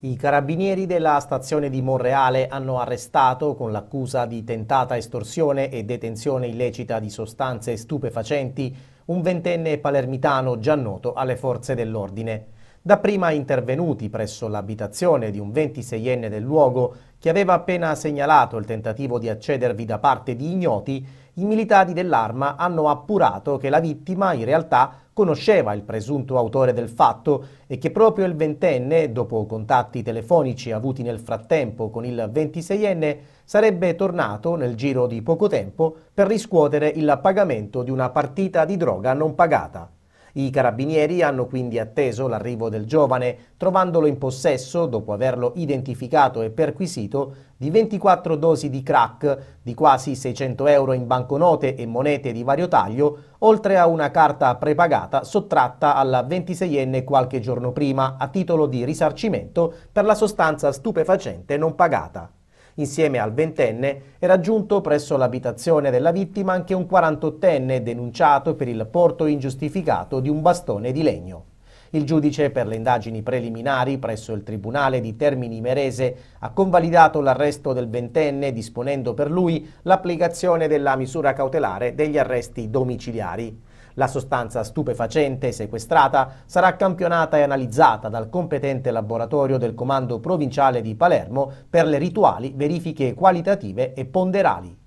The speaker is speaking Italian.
I carabinieri della stazione di Monreale hanno arrestato con l'accusa di tentata estorsione e detenzione illecita di sostanze stupefacenti un ventenne palermitano già noto alle forze dell'ordine dapprima intervenuti presso l'abitazione di un 26enne del luogo che aveva appena segnalato il tentativo di accedervi da parte di ignoti, i militari dell'arma hanno appurato che la vittima in realtà conosceva il presunto autore del fatto e che proprio il ventenne, dopo contatti telefonici avuti nel frattempo con il 26enne, sarebbe tornato nel giro di poco tempo per riscuotere il pagamento di una partita di droga non pagata. I carabinieri hanno quindi atteso l'arrivo del giovane, trovandolo in possesso, dopo averlo identificato e perquisito, di 24 dosi di crack, di quasi 600 euro in banconote e monete di vario taglio, oltre a una carta prepagata sottratta alla 26enne qualche giorno prima a titolo di risarcimento per la sostanza stupefacente non pagata. Insieme al ventenne è raggiunto presso l'abitazione della vittima anche un 48enne denunciato per il porto ingiustificato di un bastone di legno. Il giudice per le indagini preliminari presso il Tribunale di Termini Merese ha convalidato l'arresto del ventenne disponendo per lui l'applicazione della misura cautelare degli arresti domiciliari. La sostanza stupefacente sequestrata sarà campionata e analizzata dal competente laboratorio del Comando Provinciale di Palermo per le rituali verifiche qualitative e ponderali.